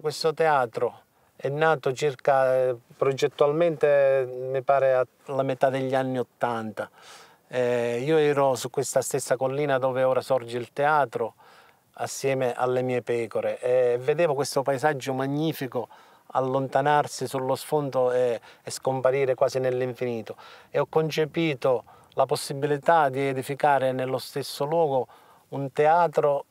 Questo teatro è nato circa eh, progettualmente mi pare alla metà degli anni Ottanta. Eh, io ero su questa stessa collina dove ora sorge il teatro assieme alle mie pecore e vedevo questo paesaggio magnifico allontanarsi sullo sfondo e, e scomparire quasi nell'infinito. E ho concepito la possibilità di edificare nello stesso luogo un teatro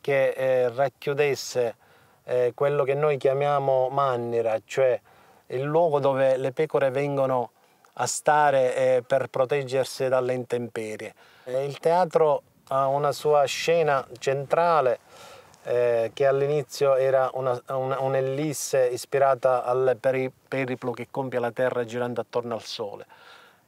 che eh, racchiudesse eh, quello che noi chiamiamo mannira, cioè il luogo dove le pecore vengono a stare eh, per proteggersi dalle intemperie. il teatro ha una sua scena centrale eh, che all'inizio era un'ellisse ispirata al peri periplo che compie la Terra girando attorno al Sole,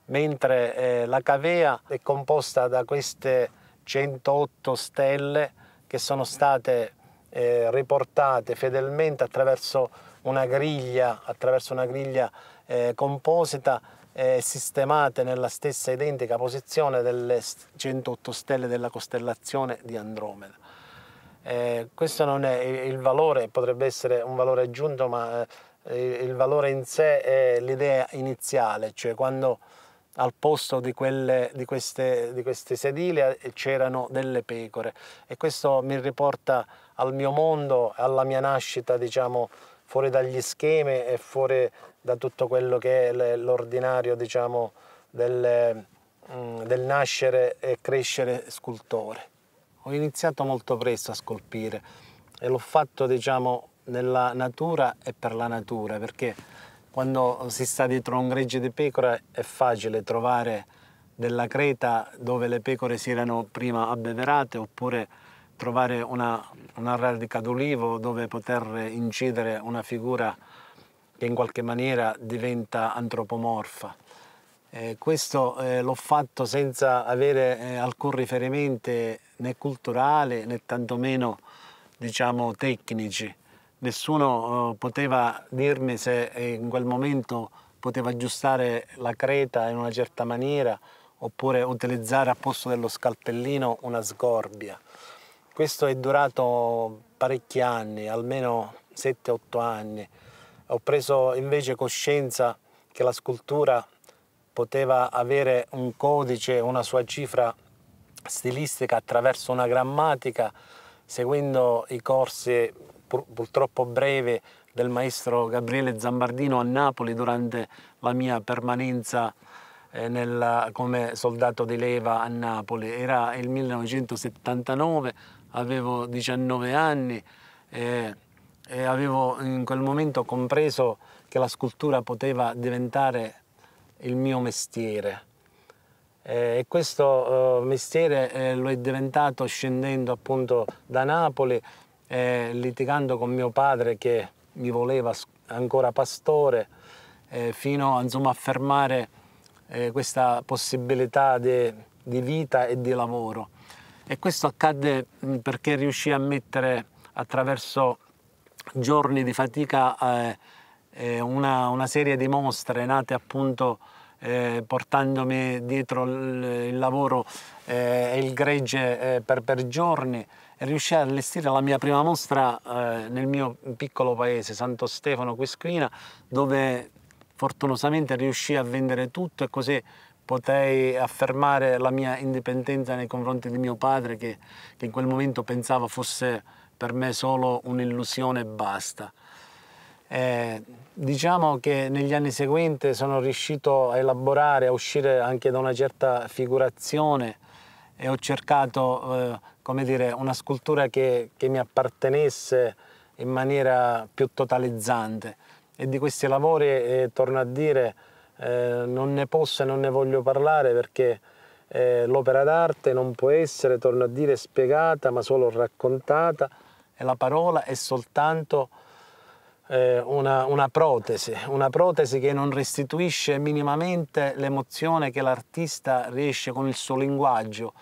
mentre eh, la cavea è composta da queste 108 stelle che sono state eh, riportate fedelmente attraverso una griglia, attraverso una griglia eh, composita eh, sistemate nella stessa identica posizione delle 108 stelle della costellazione di Andromeda. Eh, questo non è il valore, potrebbe essere un valore aggiunto, ma eh, il valore in sé è l'idea iniziale, cioè quando al posto di, quelle, di, queste, di queste sedili eh, c'erano delle pecore e questo mi riporta al mio mondo, alla mia nascita, diciamo, fuori dagli schemi e fuori da tutto quello che è l'ordinario, diciamo, del, mm, del nascere e crescere scultore. Ho iniziato molto presto a scolpire e l'ho fatto, diciamo, nella natura e per la natura, perché quando si sta dietro un gregge di pecora è facile trovare della creta dove le pecore si erano prima abbeverate oppure trovare una, una radica d'olivo dove poter incidere una figura che in qualche maniera diventa antropomorfa. Eh, questo eh, l'ho fatto senza avere eh, alcun riferimento né culturale né tantomeno diciamo, tecnici. Nessuno eh, poteva dirmi se in quel momento poteva aggiustare la creta in una certa maniera oppure utilizzare al posto dello scalpellino una sgorbia. Questo è durato parecchi anni, almeno 7-8 anni. Ho preso invece coscienza che la scultura poteva avere un codice, una sua cifra stilistica attraverso una grammatica, seguendo i corsi pur purtroppo brevi del maestro Gabriele Zambardino a Napoli durante la mia permanenza eh, nella, come soldato di leva a Napoli. Era il 1979, avevo 19 anni eh, e avevo in quel momento compreso che la scultura poteva diventare il mio mestiere. E questo eh, mestiere eh, lo è diventato scendendo appunto da Napoli, eh, litigando con mio padre che mi voleva ancora pastore, fino insomma, a fermare questa possibilità di, di vita e di lavoro. E questo accadde mm, perché riuscì a mettere attraverso giorni di fatica eh, eh, una, una, serie di mostre nate appunto eh, portandomi dietro l- il lavoro eh, e eh, il gregge eh, per, per, giorni e riuscii a allestire la mia prima mostra eh, nel mio piccolo paese, Santo Stefano Quisquina, dove fortunosamente riuscii a vendere tutto e così potei affermare la mia indipendenza nei confronti di mio padre che, che in quel momento pensavo fosse per me solo un'illusione e basta. Eh, diciamo che negli anni seguenti sono riuscito a elaborare, a uscire anche da una certa figurazione e ho cercato eh, come dire, una scultura che, che mi appartenesse in maniera più totalizzante. E di questi lavori, eh, torno a dire, eh, non ne posso e non ne voglio parlare perché eh, l'opera d'arte non può essere, torno a dire, spiegata ma solo raccontata e la parola è soltanto eh, una, una, protesi, una protesi che non restituisce minimamente l'emozione che l'artista riesce con il suo linguaggio,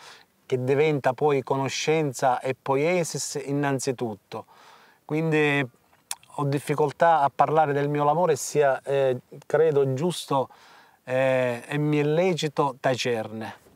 che diventa poi conoscenza e poiesis innanzitutto. Quindi ho difficoltà a parlare del mio lavoro e sia, eh, credo, giusto eh, e mi è lecito tacerne.